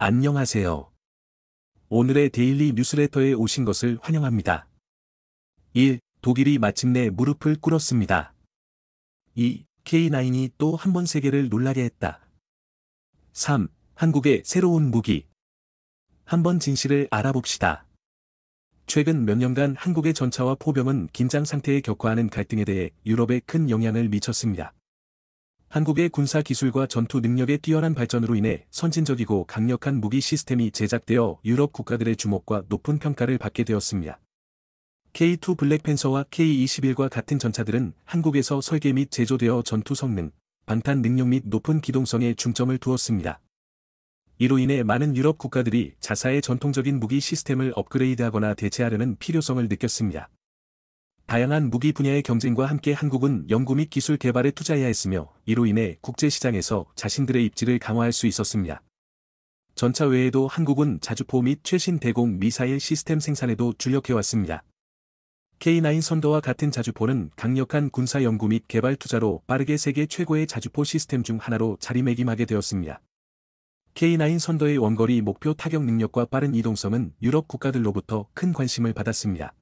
안녕하세요. 오늘의 데일리 뉴스레터에 오신 것을 환영합니다. 1. 독일이 마침내 무릎을 꿇었습니다. 2. K9이 또 한 번 세계를 놀라게 했다. 3. 한국의 새로운 무기. 한번 진실을 알아봅시다. 최근 몇 년간 한국의 전차와 포병은 긴장 상태에 격화하는 갈등에 대해 유럽에 큰 영향을 미쳤습니다. 한국의 군사 기술과 전투 능력의 뛰어난 발전으로 인해 선진적이고 강력한 무기 시스템이 제작되어 유럽 국가들의 주목과 높은 평가를 받게 되었습니다. K2 블랙팬서와 K21과 같은 전차들은 한국에서 설계 및 제조되어 전투 성능, 방탄 능력 및 높은 기동성에 중점을 두었습니다. 이로 인해 많은 유럽 국가들이 자사의 전통적인 무기 시스템을 업그레이드하거나 대체하려는 필요성을 느꼈습니다. 다양한 무기 분야의 경쟁과 함께 한국은 연구 및 기술 개발에 투자해야 했으며 이로 인해 국제시장에서 자신들의 입지를 강화할 수 있었습니다. 전차 외에도 한국은 자주포 및 최신 대공 미사일 시스템 생산에도 주력해왔습니다. K9 선더와 같은 자주포는 강력한 군사 연구 및 개발 투자로 빠르게 세계 최고의 자주포 시스템 중 하나로 자리매김하게 되었습니다. K9 선더의 원거리 목표 타격 능력과 빠른 이동성은 유럽 국가들로부터 큰 관심을 받았습니다.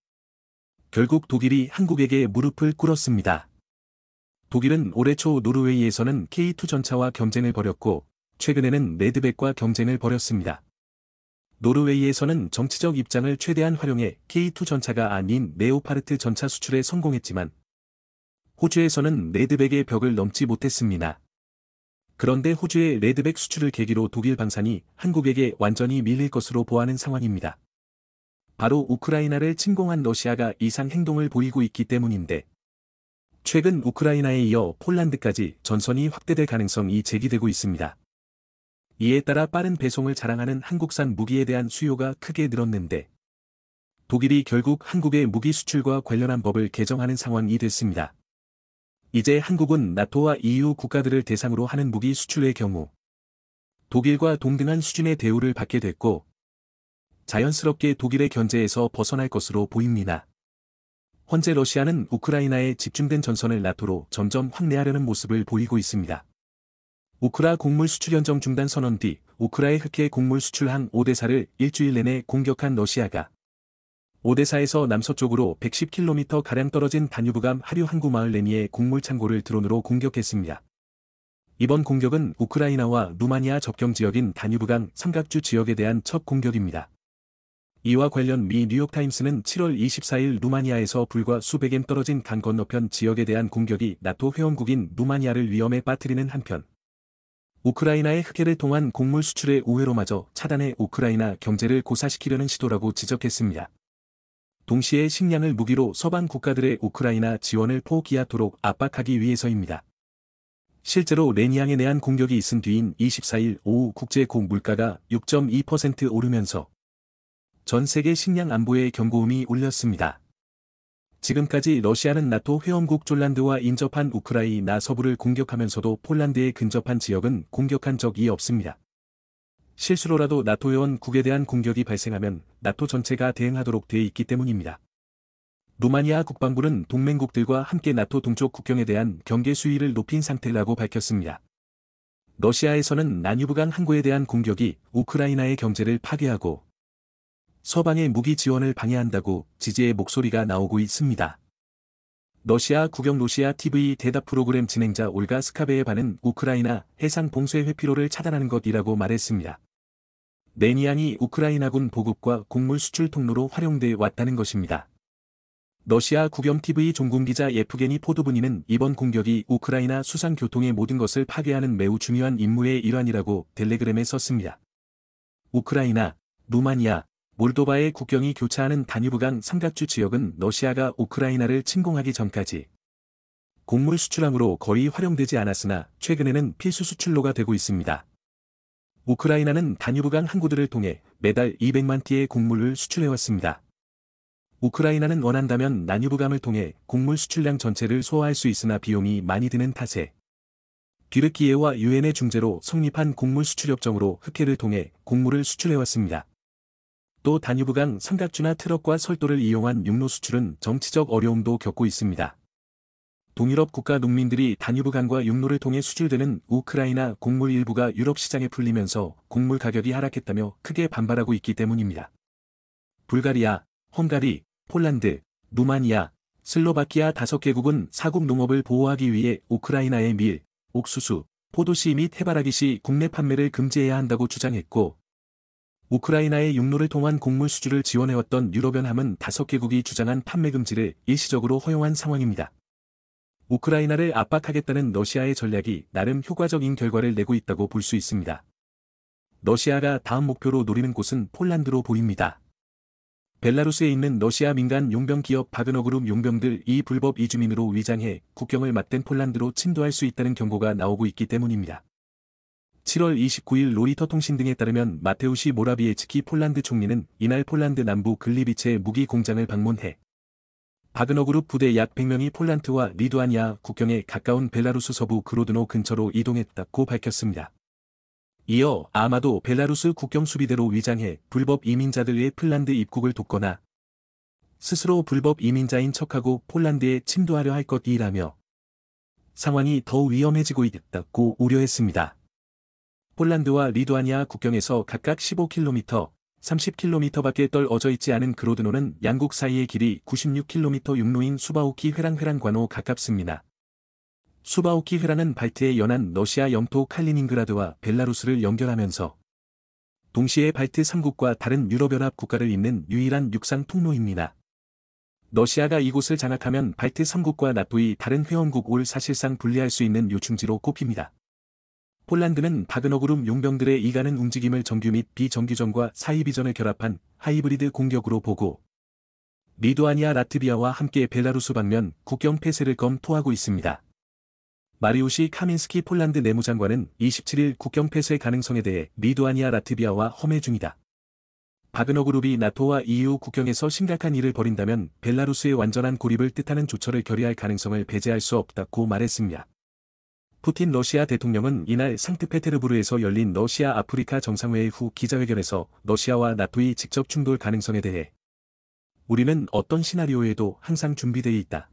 결국 독일이 한국에게 무릎을 꿇었습니다. 독일은 올해 초 노르웨이에서는 K2 전차와 경쟁을 벌였고 최근에는 레드백과 경쟁을 벌였습니다. 노르웨이에서는 정치적 입장을 최대한 활용해 K2 전차가 아닌 네오파르트 전차 수출에 성공했지만 호주에서는 레드백의 벽을 넘지 못했습니다. 그런데 호주의 레드백 수출을 계기로 독일 방산이 한국에게 완전히 밀릴 것으로 보아는 상황입니다. 바로 우크라이나를 침공한 러시아가 이상 행동을 보이고 있기 때문인데 최근 우크라이나에 이어 폴란드까지 전선이 확대될 가능성이 제기되고 있습니다. 이에 따라 빠른 배송을 자랑하는 한국산 무기에 대한 수요가 크게 늘었는데 독일이 결국 한국의 무기 수출과 관련한 법을 개정하는 상황이 됐습니다. 이제 한국은 나토와 EU 국가들을 대상으로 하는 무기 수출의 경우 독일과 동등한 수준의 대우를 받게 됐고 자연스럽게 독일의 견제에서 벗어날 것으로 보입니다. 현재 러시아는 우크라이나에 집중된 전선을 나토로 점점 확내하려는 모습을 보이고 있습니다. 우크라 곡물 수출 현정 중단 선언 뒤우크라의 흑해 곡물 수출한 오데사를 일주일 내내 공격한 러시아가 오데사에서 남서쪽으로 110km가량 떨어진 다뉴브감 하류 항구 마을 내미의 곡물 창고를 드론으로 공격했습니다. 이번 공격은 우크라이나와 루마니아 접경 지역인 다뉴브강 삼각주 지역에 대한 첫 공격입니다. 이와 관련 미 뉴욕타임스는 7월 24일 루마니아에서 불과 수백엠 떨어진 강 건너편 지역에 대한 공격이 나토 회원국인 루마니아를 위험에 빠뜨리는 한편 우크라이나의 흑해를 통한 곡물 수출의 우회로마저 차단해 우크라이나 경제를 고사시키려는 시도라고 지적했습니다. 동시에 식량을 무기로 서방 국가들의 우크라이나 지원을 포기하도록 압박하기 위해서입니다. 실제로 레니앙에 대한 공격이 있은 뒤인 24일 오후 국제 곡물가가 6.2% 오르면서 전 세계 식량 안보에 경고음이 울렸습니다. 지금까지 러시아는 나토 회원국 졸란드와 인접한 우크라이나 서부를 공격하면서도 폴란드에 근접한 지역은 공격한 적이 없습니다. 실수로라도 나토 회원국에 대한 공격이 발생하면 나토 전체가 대응하도록 돼 있기 때문입니다. 루마니아 국방부는 동맹국들과 함께 나토 동쪽 국경에 대한 경계 수위를 높인 상태라고 밝혔습니다. 러시아에서는 나뉴브강 항구에 대한 공격이 우크라이나의 경제를 파괴하고 서방의 무기 지원을 방해한다고 지지의 목소리가 나오고 있습니다. 러시아 국영 러시아 TV 대답 프로그램 진행자 올가 스카베에반은 우크라이나 해상 봉쇄 회피로를 차단하는 것이라고 말했습니다. 레니안이 우크라이나군 보급과 곡물 수출 통로로 활용돼 왔다는 것입니다. 러시아 국영TV 종군기자 예프게니 포도분이는 이번 공격이 우크라이나 수상교통의 모든 것을 파괴하는 매우 중요한 임무의 일환이라고 텔레그램에 썼습니다. 우크라이나, 루마니아, 몰도바의 국경이 교차하는 다뉴브강 삼각주 지역은 러시아가 우크라이나를 침공하기 전까지 곡물 수출항으로 거의 활용되지 않았으나 최근에는 필수 수출로가 되고 있습니다. 우크라이나는 다뉴브강 항구들을 통해 매달 200만 티의 곡물을 수출해왔습니다. 우크라이나는 원한다면 나뉴브강을 통해 곡물 수출량 전체를 소화할 수 있으나 비용이 많이 드는 탓에 기르키예와 유엔의 중재로 성립한 곡물 수출협정으로 흑해를 통해 곡물을 수출해왔습니다. 또 단유부 강 삼각주나 트럭과 설도를 이용한 육로 수출은 정치적 어려움도 겪고 있습니다. 동유럽 국가 농민들이 단유부강과 육로를 통해 수출되는 우크라이나 곡물 일부가 유럽 시장에 풀리면서 곡물 가격이 하락했다며 크게 반발하고 있기 때문입니다. 불가리아, 헝가리, 폴란드, 루마니아, 슬로바키아 다섯 개국은 사국 농업을 보호하기 위해 우크라이나의 밀, 옥수수, 포도씨 및 해바라기씨 국내 판매를 금지해야 한다고 주장했고 우크라이나의 육로를 통한 곡물 수주를 지원해왔던 유럽연합은 5개국이 주장한 판매 금지를 일시적으로 허용한 상황입니다. 우크라이나를 압박하겠다는 러시아의 전략이 나름 효과적인 결과를 내고 있다고 볼 수 있습니다. 러시아가 다음 목표로 노리는 곳은 폴란드로 보입니다. 벨라루스에 있는 러시아 민간 용병 기업 바그너그룹 용병들 이 불법 이주민으로 위장해 국경을 맞댄 폴란드로 침도할 수 있다는 경고가 나오고 있기 때문입니다. 7월 29일 로이터통신 등에 따르면 마테우시 모라비에츠키 폴란드 총리는 이날 폴란드 남부 글리비체 무기 공장을 방문해 바그너 그룹 부대 약 100명이 폴란트와 리두아니아 국경에 가까운 벨라루스 서부 그로드노 근처로 이동했다고 밝혔습니다. 이어 아마도 벨라루스 국경수비대로 위장해 불법 이민자들의 폴란드 입국을 돕거나 스스로 불법 이민자인 척하고 폴란드에 침투하려 할 것이라며 상황이 더 위험해지고 있다고 우려했습니다. 폴란드와 리투아니아 국경에서 각각 15km, 30km 밖에 떨어져 있지 않은 그로드노는 양국 사이의 길이 96km 육로인 수바우키 회랑 회랑 관호 가깝습니다. 수바우키 회라는 발트에 연한 러시아 영토 칼리닝그라드와 벨라루스를 연결하면서 동시에 발트 3국과 다른 유럽연합 국가를 잇는 유일한 육상 통로입니다. 러시아가 이곳을 장악하면 발트 3국과 나토이 다른 회원국 을 사실상 분리할 수 있는 요충지로 꼽힙니다. 폴란드는 바그너 그룹 용병들의 이가는 움직임을 정규 및 비정규전과 사이비전을 결합한 하이브리드 공격으로 보고 리도아니아 라트비아와 함께 벨라루스 방면 국경 폐쇄를 검토하고 있습니다. 마리우시 카민스키 폴란드 내무장관은 27일 국경 폐쇄 가능성에 대해 리도아니아 라트비아와 험해 중이다. 바그너 그룹이 나토와 EU 국경에서 심각한 일을 벌인다면 벨라루스의 완전한 고립을 뜻하는 조처를 결의할 가능성을 배제할 수 없다고 말했습니다. 푸틴 러시아 대통령은 이날 상트페테르부르에서 열린 러시아 아프리카 정상회의 후 기자회견에서 러시아와 나토의 직접 충돌 가능성에 대해 우리는 어떤 시나리오에도 항상 준비되어 있다.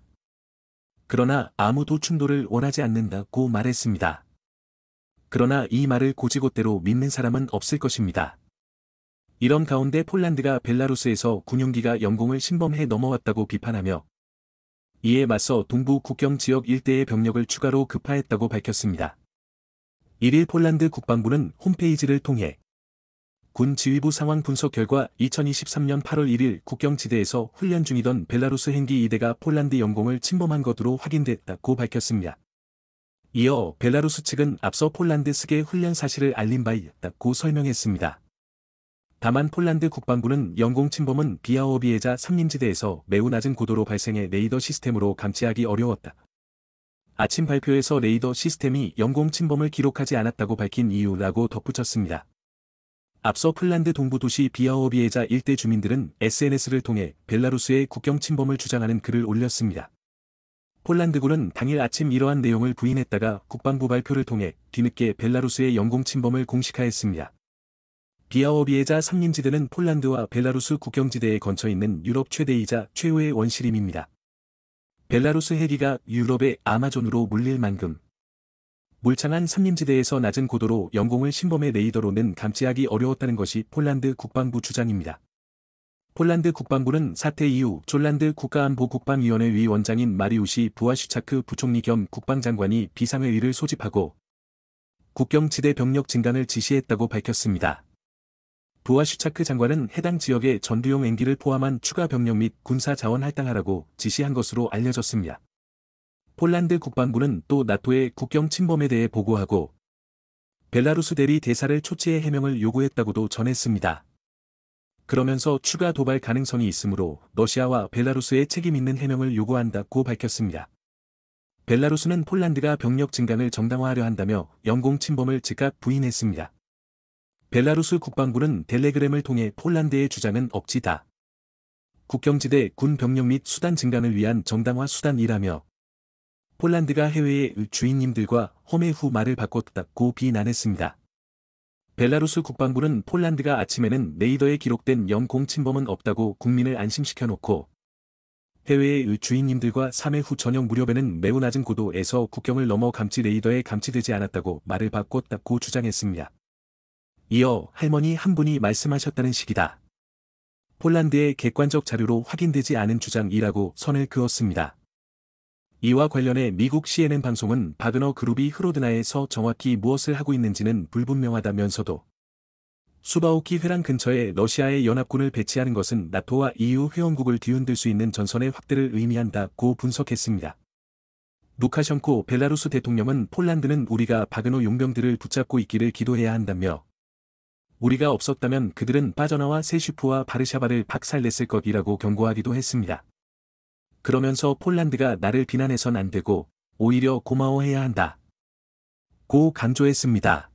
그러나 아무도 충돌을 원하지 않는다고 말했습니다. 그러나 이 말을 고지곳대로 믿는 사람은 없을 것입니다. 이런 가운데 폴란드가 벨라루스에서 군용기가 영공을 신범해 넘어왔다고 비판하며 이에 맞서 동부 국경 지역 일대의 병력을 추가로 급파했다고 밝혔습니다. 1일 폴란드 국방부는 홈페이지를 통해 군 지휘부 상황 분석 결과 2023년 8월 1일 국경지대에서 훈련 중이던 벨라루스 행기 2대가 폴란드 영공을 침범한 것으로 확인됐다고 밝혔습니다. 이어 벨라루스 측은 앞서 폴란드 측의 훈련 사실을 알린 바 있다고 설명했습니다. 다만 폴란드 국방부는 영공 침범은 비아오비에자 삼림지대에서 매우 낮은 고도로 발생해 레이더 시스템으로 감지하기 어려웠다. 아침 발표에서 레이더 시스템이 영공 침범을 기록하지 않았다고 밝힌 이유라고 덧붙였습니다. 앞서 폴란드 동부 도시 비아오비에자 일대 주민들은 SNS를 통해 벨라루스의 국경 침범을 주장하는 글을 올렸습니다. 폴란드군은 당일 아침 이러한 내용을 부인했다가 국방부 발표를 통해 뒤늦게 벨라루스의 영공 침범을 공식화했습니다. 비아오비에자 삼림지대는 폴란드와 벨라루스 국경지대에 건쳐 있는 유럽 최대이자 최후의 원시림입니다. 벨라루스 해기가 유럽의 아마존으로 물릴 만큼 물창한 삼림지대에서 낮은 고도로 영공을 신범해 레이더로는 감지하기 어려웠다는 것이 폴란드 국방부 주장입니다. 폴란드 국방부는 사태 이후 졸란드 국가안보국방위원회 위원장인 마리우시 부하슈차크 부총리 겸 국방장관이 비상회의를 소집하고 국경지대 병력 증강을 지시했다고 밝혔습니다. 부하슈차크 장관은 해당 지역의 전두용 앵기를 포함한 추가 병력 및 군사 자원 할당하라고 지시한 것으로 알려졌습니다. 폴란드 국방부는 또 나토의 국경 침범에 대해 보고하고 벨라루스 대리 대사를 초치해 해명을 요구했다고도 전했습니다. 그러면서 추가 도발 가능성이 있으므로 러시아와 벨라루스의 책임 있는 해명을 요구한다고 밝혔습니다. 벨라루스는 폴란드가 병력 증강을 정당화하려 한다며 영공 침범을 즉각 부인했습니다. 벨라루스 국방부는 텔레그램을 통해 폴란드의 주장은 억지다. 국경지대 군 병력 및 수단 증강을 위한 정당화 수단이라며 폴란드가 해외의 주인님들과 홈의후 말을 바꿨다고 비난했습니다. 벨라루스 국방부는 폴란드가 아침에는 네이더에 기록된 영공 침범은 없다고 국민을 안심시켜놓고 해외의 주인님들과 3회 후 저녁 무렵에는 매우 낮은 고도에서 국경을 넘어 감지 레이더에 감지되지 않았다고 말을 바꿨다고 주장했습니다. 이어 할머니 한 분이 말씀하셨다는 식이다. 폴란드의 객관적 자료로 확인되지 않은 주장이라고 선을 그었습니다. 이와 관련해 미국 CNN 방송은 바그너 그룹이 흐로드나에서 정확히 무엇을 하고 있는지는 불분명하다면서도 수바오키 회랑 근처에 러시아의 연합군을 배치하는 것은 나토와 EU 회원국을 뒤흔들 수 있는 전선의 확대를 의미한다고 분석했습니다. 루카션코 벨라루스 대통령은 폴란드는 우리가 바그너 용병들을 붙잡고 있기를 기도해야 한다며 우리가 없었다면 그들은 빠져나와 세슈프와 바르샤바를 박살냈을 것이라고 경고하기도 했습니다. 그러면서 폴란드가 나를 비난해선 안 되고 오히려 고마워해야 한다. 고 강조했습니다.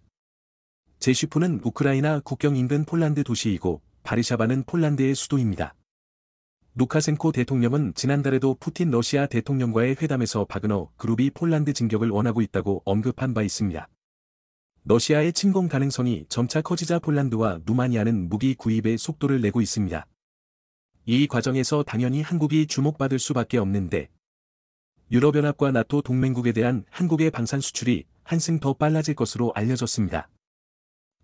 제슈프는 우크라이나 국경 인근 폴란드 도시이고 바르샤바는 폴란드의 수도입니다. 루카센코 대통령은 지난달에도 푸틴 러시아 대통령과의 회담에서 바그너 그룹이 폴란드 진격을 원하고 있다고 언급한 바 있습니다. 러시아의 침공 가능성이 점차 커지자 폴란드와 루마니아는 무기 구입에 속도를 내고 있습니다. 이 과정에서 당연히 한국이 주목받을 수밖에 없는데 유럽연합과 나토 동맹국에 대한 한국의 방산 수출이 한승 더 빨라질 것으로 알려졌습니다.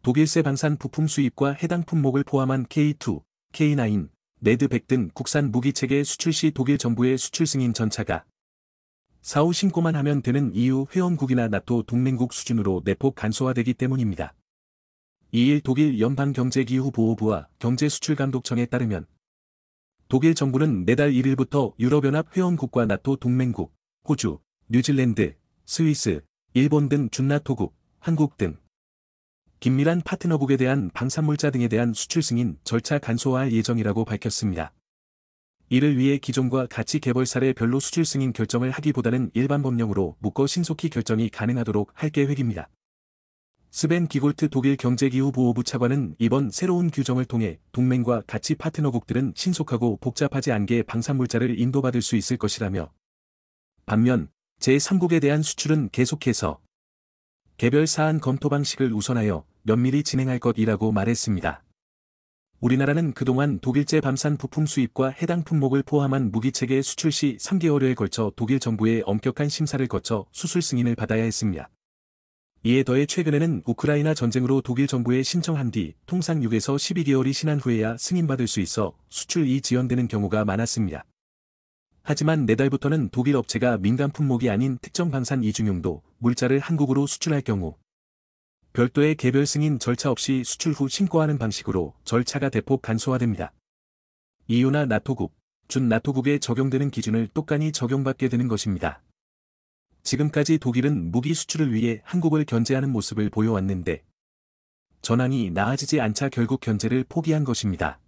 독일세 방산 부품 수입과 해당 품목을 포함한 K2, K9, 레드 백등 국산 무기체계 수출 시 독일 정부의 수출 승인 전차가 사후 신고만 하면 되는 이 u 회원국이나 나토 동맹국 수준으로 내폭 간소화되기 때문입니다. 2일 독일 연방경제기후보호부와 경제수출감독청에 따르면 독일 정부는 내달 1일부터 유럽연합 회원국과 나토 동맹국, 호주, 뉴질랜드, 스위스, 일본 등 준나토국, 한국 등 긴밀한 파트너국에 대한 방산물자 등에 대한 수출 승인 절차 간소화할 예정이라고 밝혔습니다. 이를 위해 기존과 같이 개별 사례 별로 수출 승인 결정을 하기보다는 일반 법령으로 묶어 신속히 결정이 가능하도록 할 계획입니다. 스벤 기골트 독일 경제기후보호부 차관은 이번 새로운 규정을 통해 동맹과 같이 파트너국들은 신속하고 복잡하지 않게 방산물자를 인도받을 수 있을 것이라며 반면 제3국에 대한 수출은 계속해서 개별 사안 검토 방식을 우선하여 면밀히 진행할 것이라고 말했습니다. 우리나라는 그동안 독일제 밤산 부품 수입과 해당 품목을 포함한 무기체계 수출 시 3개월여에 걸쳐 독일 정부의 엄격한 심사를 거쳐 수술 승인을 받아야 했습니다. 이에 더해 최근에는 우크라이나 전쟁으로 독일 정부에 신청한 뒤 통상 6에서 12개월이 지난 후에야 승인받을 수 있어 수출이 지연되는 경우가 많았습니다. 하지만 내달부터는 독일 업체가 민간 품목이 아닌 특정 방산 이중용도 물자를 한국으로 수출할 경우 별도의 개별 승인 절차 없이 수출 후 신고하는 방식으로 절차가 대폭 간소화됩니다. 이 u 나 나토국, 준 나토국에 적용되는 기준을 똑같이 적용받게 되는 것입니다. 지금까지 독일은 무기 수출을 위해 한국을 견제하는 모습을 보여왔는데 전황이 나아지지 않자 결국 견제를 포기한 것입니다.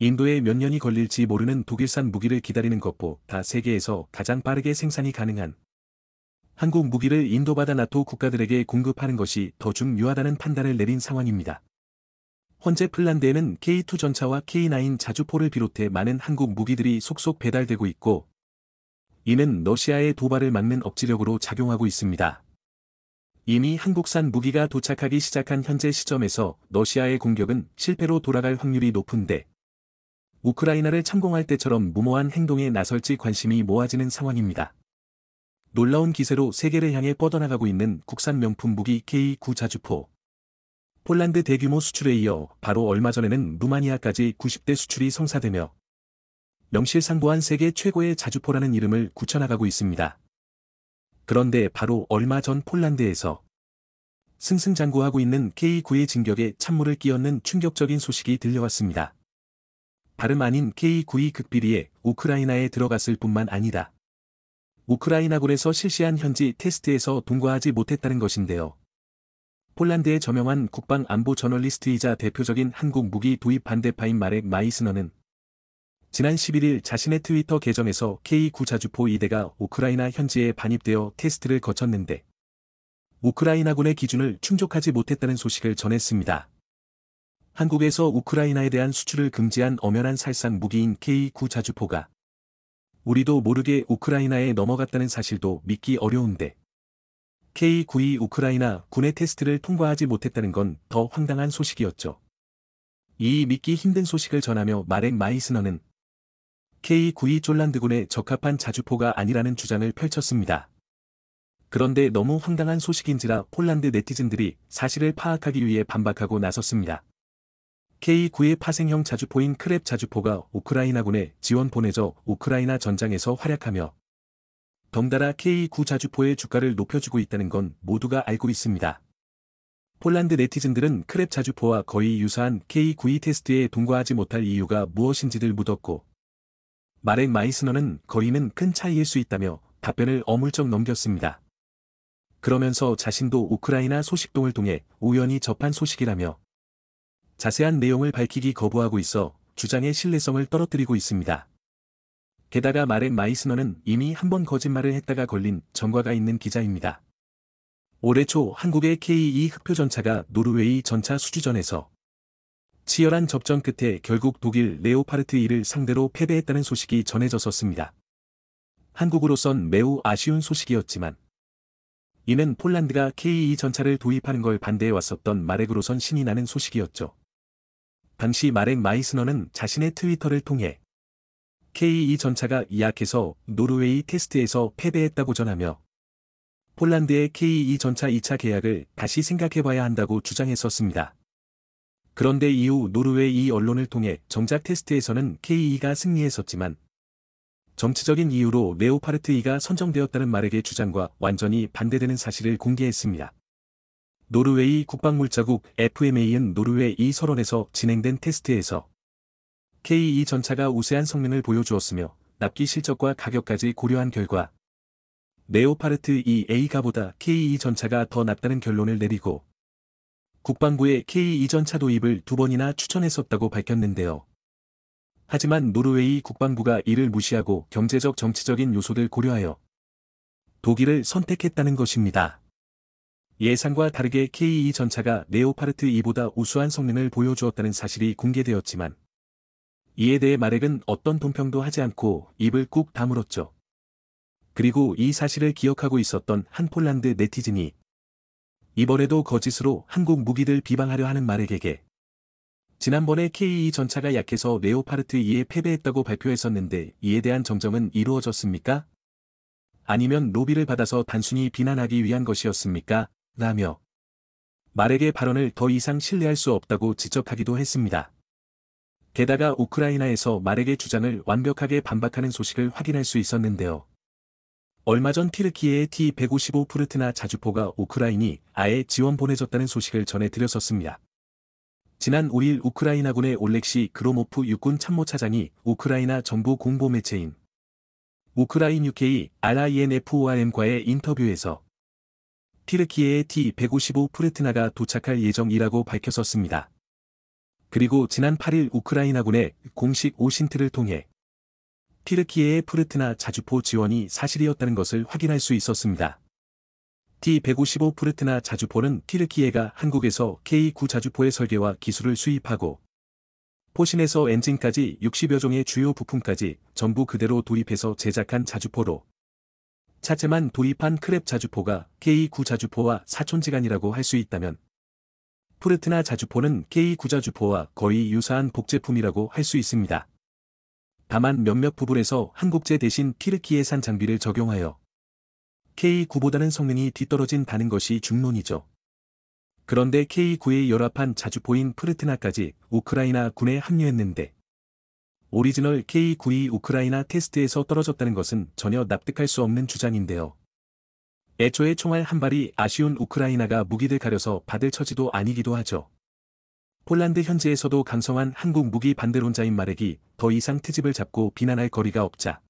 인도에 몇 년이 걸릴지 모르는 독일산 무기를 기다리는 것보다 세계에서 가장 빠르게 생산이 가능한 한국 무기를 인도받아 나토 국가들에게 공급하는 것이 더 중요하다는 판단을 내린 상황입니다. 현재 핀란드에는 K2 전차와 K9 자주포를 비롯해 많은 한국 무기들이 속속 배달되고 있고 이는 러시아의 도발을 막는 억지력으로 작용하고 있습니다. 이미 한국산 무기가 도착하기 시작한 현재 시점에서 러시아의 공격은 실패로 돌아갈 확률이 높은데 우크라이나를 참공할 때처럼 무모한 행동에 나설지 관심이 모아지는 상황입니다. 놀라운 기세로 세계를 향해 뻗어나가고 있는 국산 명품 무기 K9 자주포. 폴란드 대규모 수출에 이어 바로 얼마 전에는 루마니아까지 90대 수출이 성사되며 명실상부한 세계 최고의 자주포라는 이름을 굳혀나가고 있습니다. 그런데 바로 얼마 전 폴란드에서 승승장구하고 있는 K9의 진격에 찬물을 끼얹는 충격적인 소식이 들려왔습니다. 다름 아닌 k 9의 극비리에 우크라이나에 들어갔을 뿐만 아니다. 우크라이나군에서 실시한 현지 테스트에서 동거하지 못했다는 것인데요. 폴란드의 저명한 국방 안보 저널리스트이자 대표적인 한국 무기 도입 반대파인 마렉 마이스너는 지난 11일 자신의 트위터 계정에서 K9 자주포 2대가 우크라이나 현지에 반입되어 테스트를 거쳤는데 우크라이나군의 기준을 충족하지 못했다는 소식을 전했습니다. 한국에서 우크라이나에 대한 수출을 금지한 엄연한 살상 무기인 K9 자주포가 우리도 모르게 우크라이나에 넘어갔다는 사실도 믿기 어려운데 K-92 우크라이나 군의 테스트를 통과하지 못했다는 건 더 황당한 소식이었죠. 이 믿기 힘든 소식을 전하며 말렌 마이스너는 K-92 쫄란드군에 적합한 자주포가 아니라는 주장을 펼쳤습니다. 그런데 너무 황당한 소식인지라 폴란드 네티즌들이 사실을 파악하기 위해 반박하고 나섰습니다. K9의 파생형 자주포인 크랩 자주포가 우크라이나군에 지원 보내져 우크라이나 전장에서 활약하며 덩달아 K9 자주포의 주가를 높여주고 있다는 건 모두가 알고 있습니다. 폴란드 네티즌들은 크랩 자주포와 거의 유사한 K9E 테스트에 동거하지 못할 이유가 무엇인지를 묻었고 마렉 마이스너는 거리는 큰 차이일 수 있다며 답변을 어물쩍 넘겼습니다. 그러면서 자신도 우크라이나 소식동을 통해 우연히 접한 소식이라며 자세한 내용을 밝히기 거부하고 있어 주장의 신뢰성을 떨어뜨리고 있습니다. 게다가 마렌 마이스너는 이미 한 번 거짓말을 했다가 걸린 전과가 있는 기자입니다. 올해 초 한국의 K2 e 흑표전차가 노르웨이 전차 수주전에서 치열한 접전 끝에 결국 독일 레오파르트 2를 상대로 패배했다는 소식이 전해졌었습니다. 한국으로선 매우 아쉬운 소식이었지만 이는 폴란드가 K2 e 전차를 도입하는 걸 반대해 왔었던 마렉으로선 신이 나는 소식이었죠. 당시 마렉 마이스너는 자신의 트위터를 통해 k e 전차가 이 약해서 노르웨이 테스트에서 패배했다고 전하며 폴란드의 k e 전차 2차 계약을 다시 생각해봐야 한다고 주장했었습니다. 그런데 이후 노르웨이 언론을 통해 정작 테스트에서는 k e 가 승리했었지만 정치적인 이유로 레오파르트 2가 선정되었다는 마렉의 주장과 완전히 반대되는 사실을 공개했습니다. 노르웨이 국방물자국 FMA은 노르웨이 이설원에서 진행된 테스트에서 k e 전차가 우세한 성능을 보여주었으며 납기 실적과 가격까지 고려한 결과 네오파르트 2A가보다 k e 전차가 더 낫다는 결론을 내리고 국방부에 k e 전차 도입을 두 번이나 추천했었다고 밝혔는데요. 하지만 노르웨이 국방부가 이를 무시하고 경제적 정치적인 요소를 고려하여 독일을 선택했다는 것입니다. 예상과 다르게 K2 e 전차가 네오파르트 2보다 우수한 성능을 보여주었다는 사실이 공개되었지만 이에 대해 마렉은 어떤 동평도 하지 않고 입을 꾹 다물었죠. 그리고 이 사실을 기억하고 있었던 한 폴란드 네티즌이 이번에도 거짓으로 한국 무기들 비방하려 하는 마렉에게 지난번에 K2 e 전차가 약해서 네오파르트 2에 패배했다고 발표했었는데 이에 대한 정점은 이루어졌습니까? 아니면 로비를 받아서 단순히 비난하기 위한 것이었습니까? 라며 말에게 발언을 더 이상 신뢰할 수 없다고 지적하기도 했습니다. 게다가 우크라이나에서 말에게 주장을 완벽하게 반박하는 소식을 확인할 수 있었는데요. 얼마 전티르키에의 T-155 푸르트나 자주포가 우크라인이 아예 지원 보내졌다는 소식을 전해드렸었습니다. 지난 5일 우크라이나군의 올렉시 그로모프 육군 참모차장이 우크라이나 정부 공보 매체인 우크라인 UK RINFORM과의 인터뷰에서 티르키에의 T-155 프레트나가 도착할 예정이라고 밝혔었습니다. 그리고 지난 8일 우크라이나군의 공식 오신트를 통해 티르키에의 프르트나 자주포 지원이 사실이었다는 것을 확인할 수 있었습니다. T-155 프르트나 자주포는 티르키에가 한국에서 K9 자주포의 설계와 기술을 수입하고 포신에서 엔진까지 60여 종의 주요 부품까지 전부 그대로 도입해서 제작한 자주포로 자체만 도입한 크랩 자주포가 K9 자주포와 사촌지간이라고 할 수 있다면 푸르트나 자주포는 K9 자주포와 거의 유사한 복제품이라고 할 수 있습니다. 다만 몇몇 부분에서 한국제 대신 키르키에산 장비를 적용하여 K9보다는 성능이 뒤떨어진다는 것이 중론이죠. 그런데 K9의 열화판 자주포인 푸르트나까지 우크라이나 군에 합류했는데 오리지널 k 9 2 우크라이나 테스트에서 떨어졌다는 것은 전혀 납득할 수 없는 주장인데요. 애초에 총알 한 발이 아쉬운 우크라이나가 무기를 가려서 받을 처지도 아니기도 하죠. 폴란드 현지에서도 강성한 한국 무기 반대론자인 마렉이 더 이상 트집을 잡고 비난할 거리가 없자.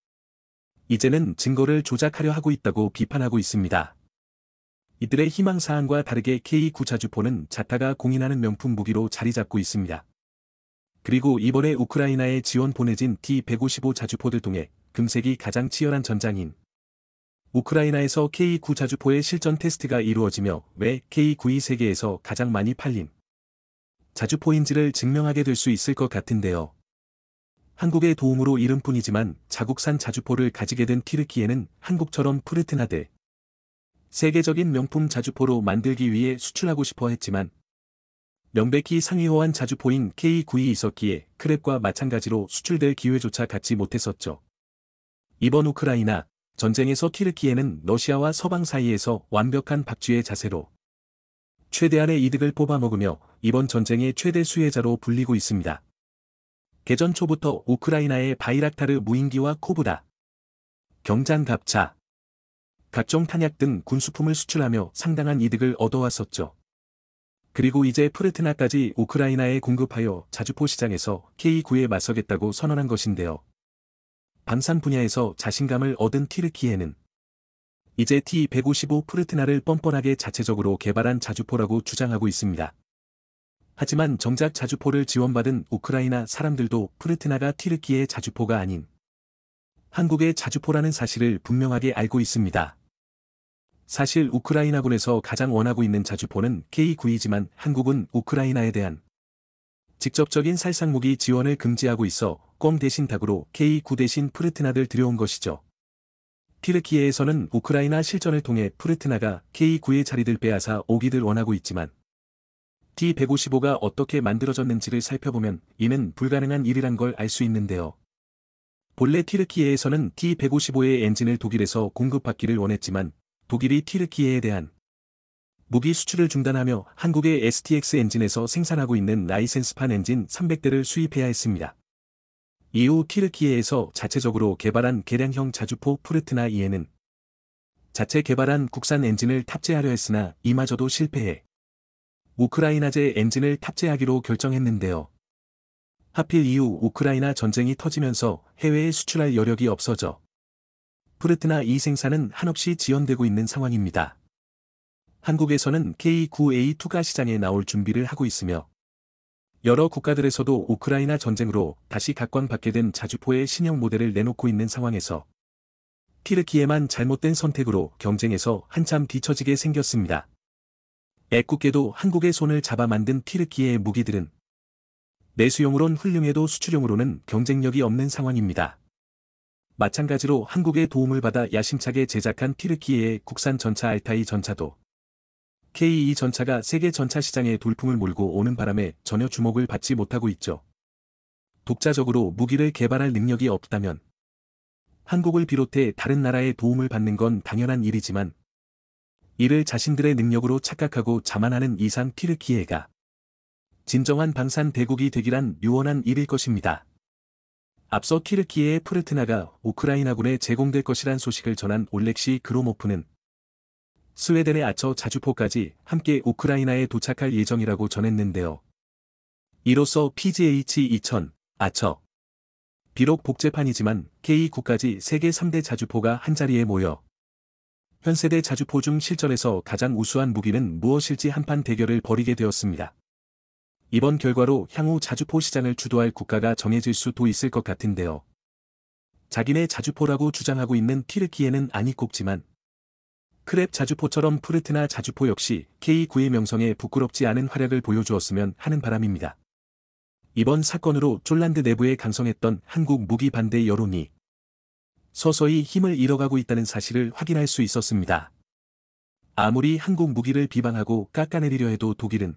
이제는 증거를 조작하려 하고 있다고 비판하고 있습니다. 이들의 희망사항과 다르게 K9 자주포는 자타가 공인하는 명품 무기로 자리 잡고 있습니다. 그리고 이번에 우크라이나에 지원 보내진 T-155 자주포들 통해 금색이 가장 치열한 전장인 우크라이나에서 K9 자주포의 실전 테스트가 이루어지며 왜 K9이 세계에서 가장 많이 팔린 자주포인지를 증명하게 될 수 있을 것 같은데요. 한국의 도움으로 이름뿐이지만 자국산 자주포를 가지게 된 티르키에는 한국처럼 프르트나들 세계적인 명품 자주포로 만들기 위해 수출하고 싶어 했지만 명백히 상위호환 자주 포인 K9이 있었기에 크랩과 마찬가지로 수출될 기회조차 갖지 못했었죠. 이번 우크라이나 전쟁에서 키르키에는 러시아와 서방 사이에서 완벽한 박쥐의 자세로 최대한의 이득을 뽑아먹으며 이번 전쟁의 최대 수혜자로 불리고 있습니다. 개전 초부터 우크라이나의 바이락타르 무인기와 코브다 경장갑차, 각종 탄약 등 군수품을 수출하며 상당한 이득을 얻어왔었죠. 그리고 이제 프르트나까지 우크라이나에 공급하여 자주포 시장에서 K9에 맞서겠다고 선언한 것인데요. 방산 분야에서 자신감을 얻은 티르키에는 이제 T-155 프르트나를 뻔뻔하게 자체적으로 개발한 자주포라고 주장하고 있습니다. 하지만 정작 자주포를 지원받은 우크라이나 사람들도 프르트나가티르키의 자주포가 아닌 한국의 자주포라는 사실을 분명하게 알고 있습니다. 사실 우크라이나군에서 가장 원하고 있는 자주포는 K9이지만 한국은 우크라이나에 대한 직접적인 살상무기 지원을 금지하고 있어 꽁 대신 닭으로 K9 대신 프르트나를 들여온 것이죠. 티르키에에서는 우크라이나 실전을 통해 프르트나가 K9의 자리를 빼앗아 오기를 원하고 있지만 T-155가 어떻게 만들어졌는지를 살펴보면 이는 불가능한 일이란 걸 알 수 있는데요. 본래 티르키에에서는 T-155의 엔진을 독일에서 공급받기를 원했지만 독일이 튀르키에에 대한 무기 수출을 중단하며 한국의 STX 엔진에서 생산하고 있는 라이센스판 엔진 300대를 수입해야 했습니다. 이후 키르키에에서 자체적으로 개발한 개량형 자주포 프르트나 이에는 자체 개발한 국산 엔진을 탑재하려 했으나 이마저도 실패해 우크라이나제 엔진을 탑재하기로 결정했는데요. 하필 이후 우크라이나 전쟁이 터지면서 해외에 수출할 여력이 없어져 푸르트나 이 생산은 한없이 지연되고 있는 상황입니다. 한국에서는 K9A2가 시장에 나올 준비를 하고 있으며 여러 국가들에서도 우크라이나 전쟁으로 다시 각광받게 된 자주포의 신형 모델을 내놓고 있는 상황에서 티르키에만 잘못된 선택으로 경쟁에서 한참 뒤처지게 생겼습니다. 애국계도 한국의 손을 잡아 만든 티르키의 무기들은 내수용으론 훌륭해도 수출용으로는 경쟁력이 없는 상황입니다. 마찬가지로 한국의 도움을 받아 야심차게 제작한 튀르키예의 국산 전차 알타이 전차도 KE 전차가 세계 전차 시장에 돌풍을 몰고 오는 바람에 전혀 주목을 받지 못하고 있죠. 독자적으로 무기를 개발할 능력이 없다면 한국을 비롯해 다른 나라의 도움을 받는 건 당연한 일이지만 이를 자신들의 능력으로 착각하고 자만하는 이상 튀르키예가 진정한 방산 대국이 되기란 유언한 일일 것입니다. 앞서 키르키의 프르트나가 우크라이나군에 제공될 것이란 소식을 전한 올렉시 그로모프는 스웨덴의 아처 자주포까지 함께 우크라이나에 도착할 예정이라고 전했는데요. 이로써 PGH 2000, 아처. 비록 복제판이지만 K9까지 세계 3대 자주포가 한자리에 모여 현세대 자주포 중 실전에서 가장 우수한 무기는 무엇일지 한판 대결을 벌이게 되었습니다. 이번 결과로 향후 자주포 시장을 주도할 국가가 정해질 수도 있을 것 같은데요. 자기네 자주포라고 주장하고 있는 티르키에는 아니 꼽지만 크랩 자주포처럼 푸르트나 자주포 역시 K9의 명성에 부끄럽지 않은 활약을 보여주었으면 하는 바람입니다. 이번 사건으로 쫄란드 내부에 강성했던 한국 무기 반대 여론이 서서히 힘을 잃어가고 있다는 사실을 확인할 수 있었습니다. 아무리 한국 무기를 비방하고 깎아내리려 해도 독일은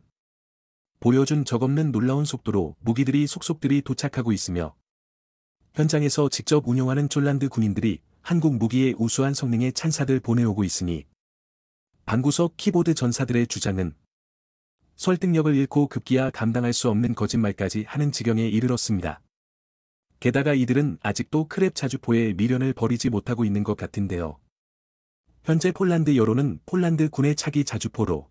보여준 적 없는 놀라운 속도로 무기들이 속속들이 도착하고 있으며 현장에서 직접 운영하는 쫄란드 군인들이 한국 무기의 우수한 성능의 찬사들 보내오고 있으니 방구석 키보드 전사들의 주장은 설득력을 잃고 급기야 감당할 수 없는 거짓말까지 하는 지경에 이르렀습니다. 게다가 이들은 아직도 크랩 자주포에 미련을 버리지 못하고 있는 것 같은데요. 현재 폴란드 여론은 폴란드 군의 차기 자주포로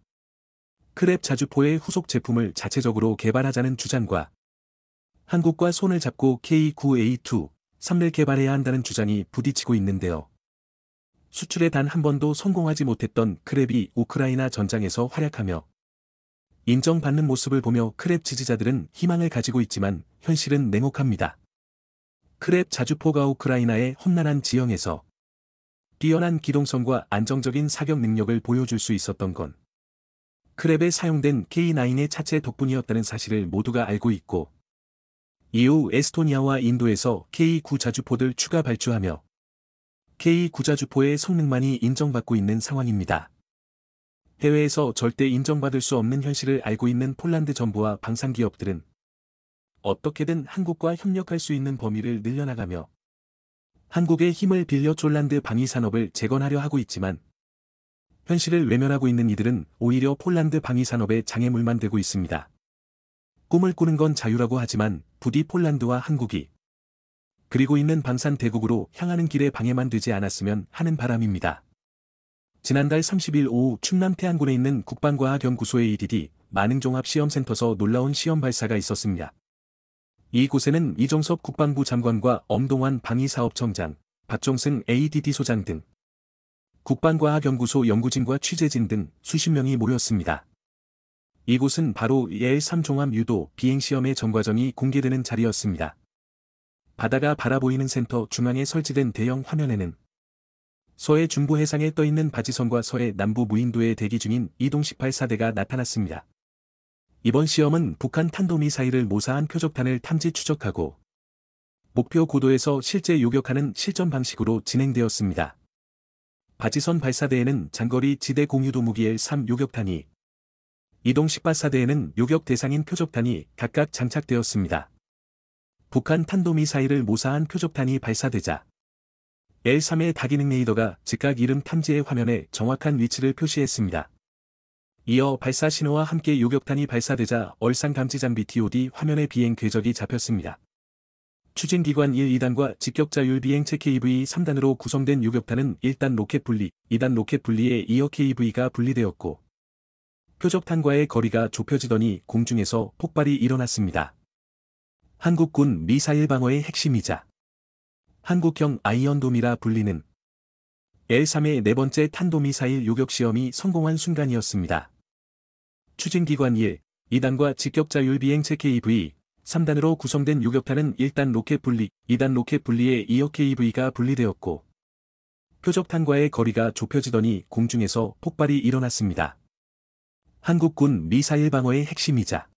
크랩 자주포의 후속 제품을 자체적으로 개발하자는 주장과 한국과 손을 잡고 K9A2, 3를 개발해야 한다는 주장이 부딪히고 있는데요. 수출에 단 한 번도 성공하지 못했던 크랩이 우크라이나 전장에서 활약하며 인정받는 모습을 보며 크랩 지지자들은 희망을 가지고 있지만 현실은 냉혹합니다. 크랩 자주포가 우크라이나의 험난한 지형에서 뛰어난 기동성과 안정적인 사격 능력을 보여줄 수 있었던 건 크랩에 사용된 K9의 차체 덕분이었다는 사실을 모두가 알고 있고 이후 에스토니아와 인도에서 K9 자주포들 추가 발주하며 K9 자주포의 성능만이 인정받고 있는 상황입니다. 해외에서 절대 인정받을 수 없는 현실을 알고 있는 폴란드 정부와 방산기업들은 어떻게든 한국과 협력할 수 있는 범위를 늘려나가며 한국의 힘을 빌려 쫄란드 방위산업을 재건하려 하고 있지만 현실을 외면하고 있는 이들은 오히려 폴란드 방위 산업의 장애물만 되고 있습니다. 꿈을 꾸는 건 자유라고 하지만 부디 폴란드와 한국이 그리고 있는 방산 대국으로 향하는 길에 방해만 되지 않았으면 하는 바람입니다. 지난달 30일 오후 충남 태안군에 있는 국방과학연구소의 EDD 만흥종합시험센터서 놀라운 시험 발사가 있었습니다. 이곳에는 이종섭 국방부 장관과 엄동환 방위사업청장, 박종승 ADD 소장 등 국방과학연구소 연구진과 취재진 등 수십 명이 모였습니다. 이곳은 바로 예일 3종합 유도 비행시험의 전과정이 공개되는 자리였습니다. 바다가 바라보이는 센터 중앙에 설치된 대형 화면에는 서해 중부 해상에 떠있는 바지선과 서해 남부 무인도에 대기 중인 이동 18사대가 나타났습니다. 이번 시험은 북한 탄도미사일을 모사한 표적탄을 탐지 추적하고 목표 고도에서 실제 요격하는 실전 방식으로 진행되었습니다. 바지선 발사대에는 장거리 지대 공유도 무기의 3 요격탄이, 이동식 발사대에는 요격 대상인 표적탄이 각각 장착되었습니다. 북한 탄도미사일을 모사한 표적탄이 발사되자 L3의 다기능 레이더가 즉각 이름 탐지의 화면에 정확한 위치를 표시했습니다. 이어 발사 신호와 함께 요격탄이 발사되자 얼상 감지장 비 t o d 화면에 비행 궤적이 잡혔습니다. 추진기관 1, 2단과 직격자율 비행 체 KV 3단으로 구성된 유격탄은 1단 로켓 분리, 2단 로켓 분리에 이어 KV가 분리되었고 표적탄과의 거리가 좁혀지더니 공중에서 폭발이 일어났습니다. 한국군 미사일 방어의 핵심이자 한국형 아이언돔이라 불리는 L3의 네 번째 탄도미사일 요격시험이 성공한 순간이었습니다. 추진기관 1, 2단과 직격자율 비행체 KV 3단으로 구성된 요격탄은 1단 로켓 분리, 2단 로켓 분리에 이어 KV가 분리되었고 표적탄과의 거리가 좁혀지더니 공중에서 폭발이 일어났습니다. 한국군 미사일 방어의 핵심이자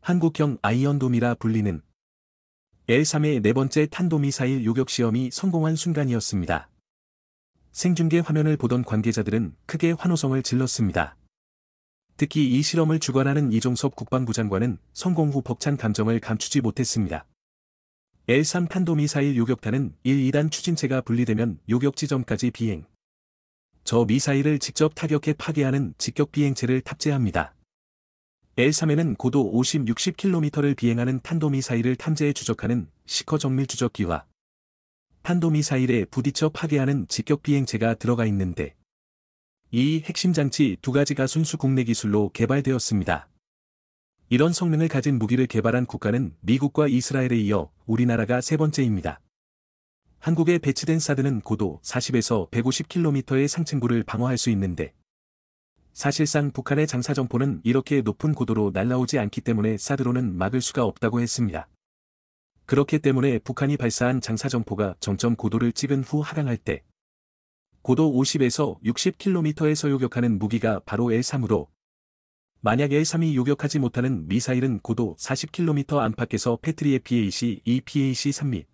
한국형 아이언돔이라 불리는 L3의 네 번째 탄도미사일 요격시험이 성공한 순간이었습니다. 생중계 화면을 보던 관계자들은 크게 환호성을 질렀습니다. 특히 이 실험을 주관하는 이종섭 국방부 장관은 성공 후 벅찬 감정을 감추지 못했습니다. L3 탄도미사일 요격탄은 1, 2단 추진체가 분리되면 요격 지점까지 비행. 저 미사일을 직접 타격해 파괴하는 직격 비행체를 탑재합니다. L3에는 고도 50, 60km를 비행하는 탄도미사일을 탐지해 추적하는 시커 정밀 주적기와 탄도미사일에 부딪혀 파괴하는 직격 비행체가 들어가 있는데 이 핵심 장치 두 가지가 순수 국내 기술로 개발되었습니다. 이런 성능을 가진 무기를 개발한 국가는 미국과 이스라엘에 이어 우리나라가 세 번째입니다. 한국에 배치된 사드는 고도 40에서 150km의 상층부를 방어할 수 있는데 사실상 북한의 장사정포는 이렇게 높은 고도로 날아오지 않기 때문에 사드로는 막을 수가 없다고 했습니다. 그렇기 때문에 북한이 발사한 장사정포가 점점 고도를 찍은 후 하강할 때 고도 50에서 60km에서 요격하는 무기가 바로 L3으로 만약 L3이 요격하지 못하는 미사일은 고도 40km 안팎에서 패트리의 p a c e PAC-3 및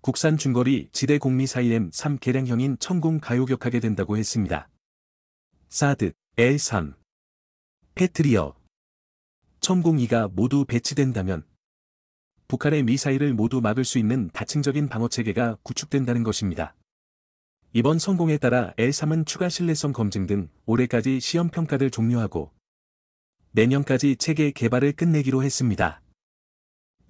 국산 중거리 지대 공미사일 M3 개량형인 천공 가요격하게 된다고 했습니다. 사드, L3, 패트리어, 천공2가 모두 배치된다면 북한의 미사일을 모두 막을 수 있는 다층적인 방어체계가 구축된다는 것입니다. 이번 성공에 따라 L3은 추가 신뢰성 검증 등 올해까지 시험 평가를 종료하고 내년까지 체계 개발을 끝내기로 했습니다.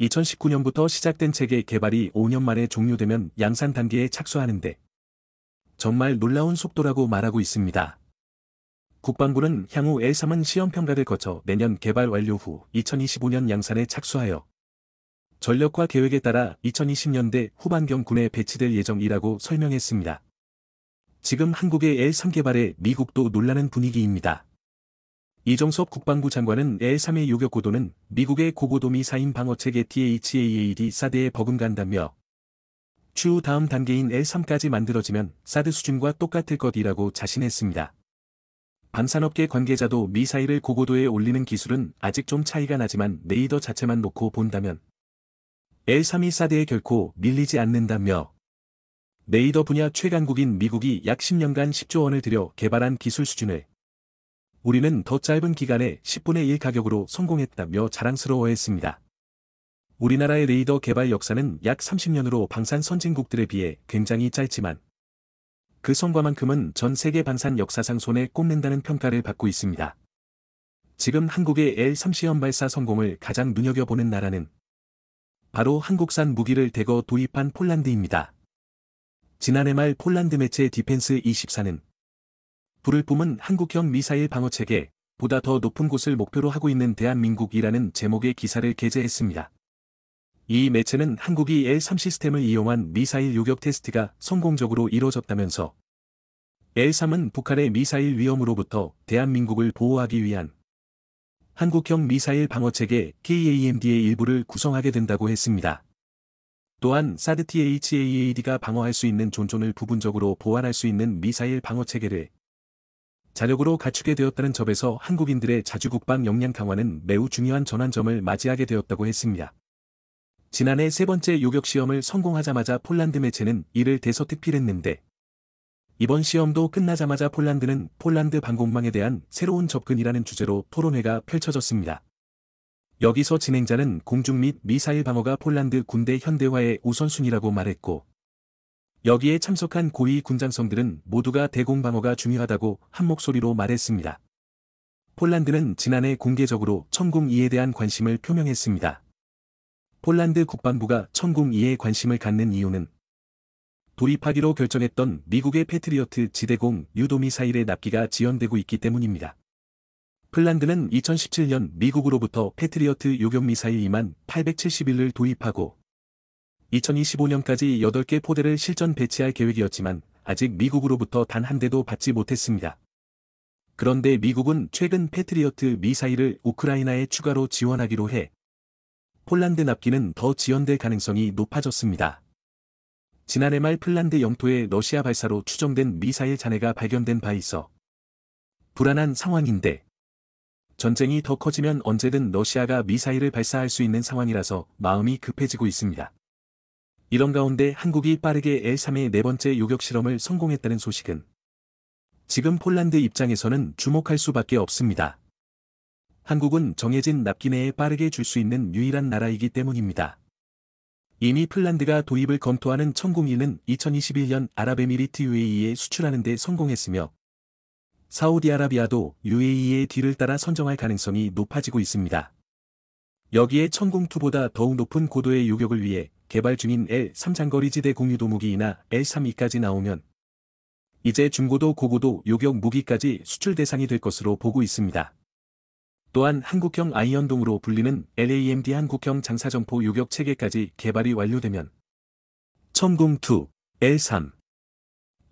2019년부터 시작된 체계 개발이 5년 만에 종료되면 양산 단계에 착수하는데 정말 놀라운 속도라고 말하고 있습니다. 국방부는 향후 L3은 시험평가를 거쳐 내년 개발 완료 후 2025년 양산에 착수하여 전력과 계획에 따라 2020년대 후반경 군에 배치될 예정이라고 설명했습니다. 지금 한국의 L3 개발에 미국도 놀라는 분위기입니다. 이정섭 국방부 장관은 L3의 요격 고도는 미국의 고고도 미사인 방어체계 THAAD 사드에 버금간다며 추후 다음 단계인 L3까지 만들어지면 사드 수준과 똑같을 것이라고 자신했습니다. 방산업계 관계자도 미사일을 고고도에 올리는 기술은 아직 좀 차이가 나지만 레이더 자체만 놓고 본다면 L3이 사드에 결코 밀리지 않는다며 레이더 분야 최강국인 미국이 약 10년간 10조 원을 들여 개발한 기술 수준을 우리는 더 짧은 기간에 10분의 1 가격으로 성공했다며 자랑스러워했습니다. 우리나라의 레이더 개발 역사는 약 30년으로 방산 선진국들에 비해 굉장히 짧지만 그 성과만큼은 전 세계 방산 역사상 손에 꼽는다는 평가를 받고 있습니다. 지금 한국의 L3 시험 발사 성공을 가장 눈여겨보는 나라는 바로 한국산 무기를 대거 도입한 폴란드입니다. 지난해 말 폴란드 매체 디펜스 24는 불을 뿜은 한국형 미사일 방어체계 보다 더 높은 곳을 목표로 하고 있는 대한민국이라는 제목의 기사를 게재했습니다. 이 매체는 한국이 L3 시스템을 이용한 미사일 요격 테스트가 성공적으로 이뤄졌다면서 L3은 북한의 미사일 위험으로부터 대한민국을 보호하기 위한 한국형 미사일 방어체계 KAMD의 일부를 구성하게 된다고 했습니다. 또한 사드 THAAD가 방어할 수 있는 존존을 부분적으로 보완할 수 있는 미사일 방어 체계를 자력으로 갖추게 되었다는 점에서 한국인들의 자주국방 역량 강화는 매우 중요한 전환점을 맞이하게 되었다고 했습니다. 지난해 세 번째 요격 시험을 성공하자마자 폴란드 매체는 이를 대서특필했는데 이번 시험도 끝나자마자 폴란드는 폴란드 방공망에 대한 새로운 접근이라는 주제로 토론회가 펼쳐졌습니다. 여기서 진행자는 공중 및 미사일 방어가 폴란드 군대 현대화의 우선순위라고 말했고 여기에 참석한 고위 군장성들은 모두가 대공방어가 중요하다고 한 목소리로 말했습니다. 폴란드는 지난해 공개적으로 천궁 2에 대한 관심을 표명했습니다. 폴란드 국방부가 천궁 2에 관심을 갖는 이유는 돌입하기로 결정했던 미국의 패트리어트 지대공 유도미사일의 납기가 지연되고 있기 때문입니다. 폴란드는 2017년 미국으로부터 패트리어트 요격 미사일 2만 871을 도입하고 2025년까지 8개 포대를 실전 배치할 계획이었지만 아직 미국으로부터 단 한 대도 받지 못했습니다. 그런데 미국은 최근 패트리어트 미사일을 우크라이나에 추가로 지원하기로 해 폴란드 납기는 더 지연될 가능성이 높아졌습니다. 지난해 말 폴란드 영토에 러시아 발사로 추정된 미사일 잔해가 발견된 바 있어 불안한 상황인데 전쟁이 더 커지면 언제든 러시아가 미사일을 발사할 수 있는 상황이라서 마음이 급해지고 있습니다. 이런 가운데 한국이 빠르게 L3의 네 번째 요격 실험을 성공했다는 소식은 지금 폴란드 입장에서는 주목할 수밖에 없습니다. 한국은 정해진 납기 내에 빠르게 줄 수 있는 유일한 나라이기 때문입니다. 이미 폴란드가 도입을 검토하는 천공이는 2021년 아랍에미리트 UAE에 수출하는 데 성공했으며 사우디아라비아도 UAE의 뒤를 따라 선정할 가능성이 높아지고 있습니다. 여기에 천공투보다 더욱 높은 고도의 요격을 위해 개발 중인 L3 장거리지대 공유도 무기이나 L32까지 나오면 이제 중고도 고고도 요격 무기까지 수출 대상이 될 것으로 보고 있습니다. 또한 한국형 아이언동으로 불리는 LAMD 한국형 장사점포 요격 체계까지 개발이 완료되면 천공투 L3,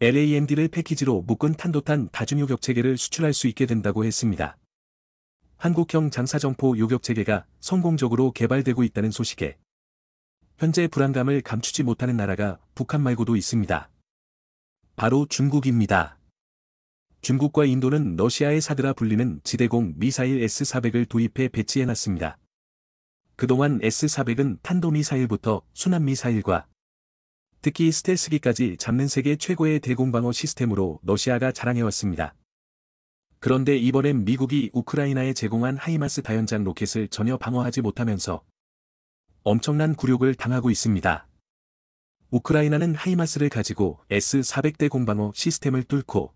LAMD를 패키지로 묶은 탄도탄 다중 요격 체계를 수출할 수 있게 된다고 했습니다. 한국형 장사정포 요격 체계가 성공적으로 개발되고 있다는 소식에 현재 불안감을 감추지 못하는 나라가 북한 말고도 있습니다. 바로 중국입니다. 중국과 인도는 러시아의 사드라 불리는 지대공 미사일 S-400을 도입해 배치해놨습니다. 그동안 S-400은 탄도미사일부터 순환미사일과 특히 스텔스기까지 잡는 세계 최고의 대공방어 시스템으로 러시아가 자랑해왔습니다. 그런데 이번엔 미국이 우크라이나에 제공한 하이마스 다연장 로켓을 전혀 방어하지 못하면서 엄청난 굴욕을 당하고 있습니다. 우크라이나는 하이마스를 가지고 S-400대 공방어 시스템을 뚫고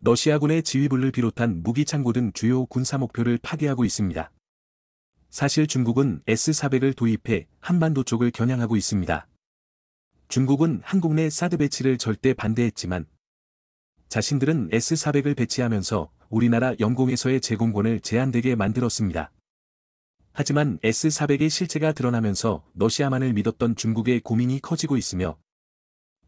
러시아군의 지휘부를 비롯한 무기창고 등 주요 군사 목표를 파괴하고 있습니다. 사실 중국은 S-400을 도입해 한반도 쪽을 겨냥하고 있습니다. 중국은 한국 내 사드 배치를 절대 반대했지만 자신들은 S400을 배치하면서 우리나라 영공에서의 제공권을 제한되게 만들었습니다. 하지만 S400의 실체가 드러나면서 러시아만을 믿었던 중국의 고민이 커지고 있으며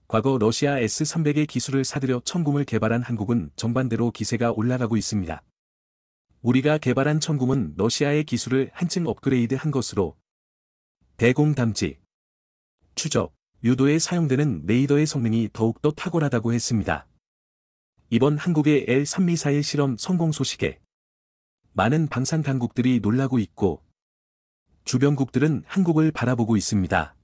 과거 러시아 S300의 기술을 사들여 천궁을 개발한 한국은 정반대로 기세가 올라가고 있습니다. 우리가 개발한 천궁은 러시아의 기술을 한층 업그레이드한 것으로 대공담지, 추적, 유도에 사용되는 레이더의 성능이 더욱더 탁월하다고 했습니다. 이번 한국의 L3 미사일 실험 성공 소식에 많은 방산 당국들이 놀라고 있고 주변국들은 한국을 바라보고 있습니다.